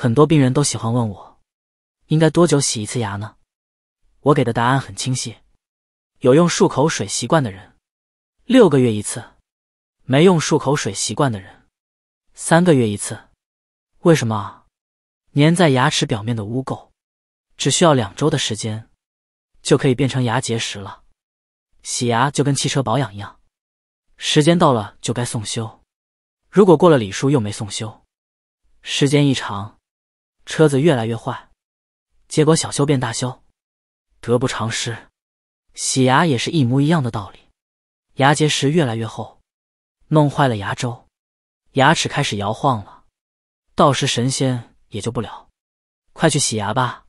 很多病人都喜欢问我，应该多久洗一次牙呢？我给的答案很清晰：有用漱口水习惯的人，六个月一次；没用漱口水习惯的人，三个月一次。为什么？粘在牙齿表面的污垢，只需要两周的时间，就可以变成牙结石了。洗牙就跟汽车保养一样，时间到了就该送修。如果过了礼数又没送修，时间一长。车子越来越坏，结果小修变大修，得不偿失。洗牙也是一模一样的道理，牙结石越来越厚，弄坏了牙周，牙齿开始摇晃了，到时神仙也救不了，快去洗牙吧。